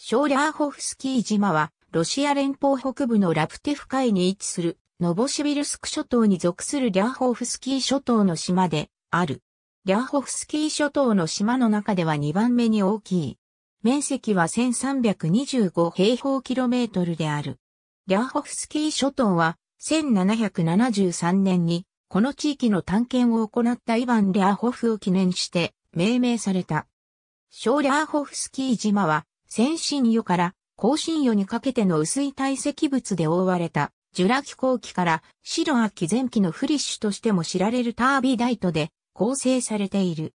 ショーリャーホフスキー島は、ロシア連邦北部のラプテフ海に位置する、ノボシビルスク諸島に属するリャーホフスキー諸島の島で、ある。リャーホフスキー諸島の島の中では2番目に大きい。面積は1325平方キロメートルである。リャーホフスキー諸島は、1773年に、この地域の探検を行ったイヴァン・リャーホフを記念して、命名された。ショーリャーホフスキー島は、先進与から後進与にかけての薄い堆積物で覆われた、ジュラ紀後期から白秋前期のフリッシュとしても知られるタービダイトで構成されている。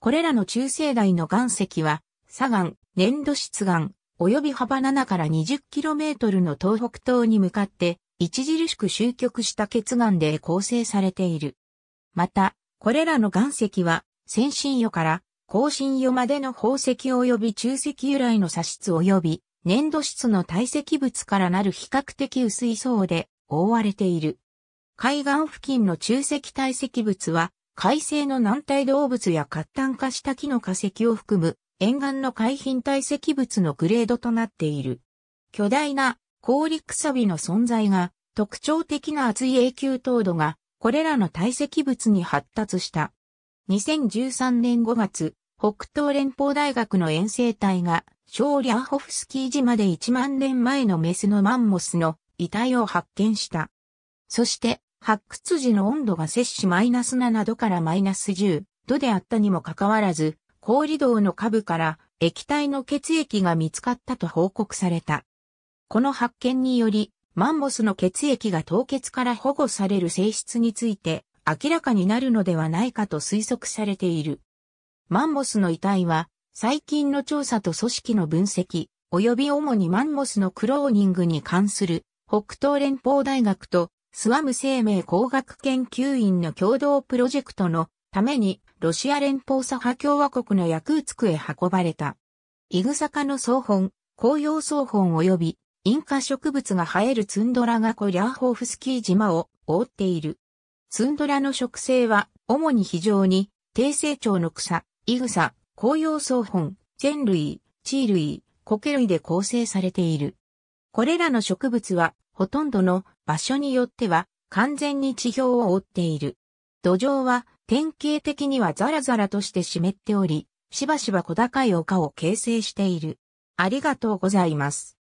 これらの中世代の岩石は、砂岩、粘土質岩、及び幅7から 20km の東北東に向かって、著しく集局した結岩で構成されている。また、これらの岩石は、先進与から更新湯までの宝石及び中石由来の砂質及び粘土質の堆積物からなる比較的薄い層で覆われている。海岸付近の中石堆積物は海生の軟体動物や活炭化した木の化石を含む沿岸の海浜堆積物のグレードとなっている。巨大な氷くさびの存在が特徴的な厚い永久凍土がこれらの堆積物に発達した。2013年5月、北東連邦大学の遠征隊が、小リャーホフスキー島で1万年前のメスのマンモスの遺体を発見した。そして、発掘時の温度が摂氏マイナス7度からマイナス10度であったにもかかわらず、氷道の下部から液体の血液が見つかったと報告された。この発見により、マンモスの血液が凍結から保護される性質について明らかになるのではないかと推測されている。マンモスの遺体は、最近の調査と組織の分析、及び主にマンモスのクローニングに関する、北東連邦大学とスワム生命工学研究院の共同プロジェクトのために、ロシア連邦左派共和国のヤクーツクへ運ばれた。イグサカの総本、紅葉総本及び、インカ植物が生えるツンドラがコリャーホフスキー島を覆っている。ツンドラの植生は、主に非常に、低成長の草、イグサ、紅葉草本、全類、地類、苔類で構成されている。これらの植物は、ほとんどの場所によっては、完全に地表を覆っている。土壌は、典型的にはザラザラとして湿っており、しばしば小高い丘を形成している。ありがとうございます。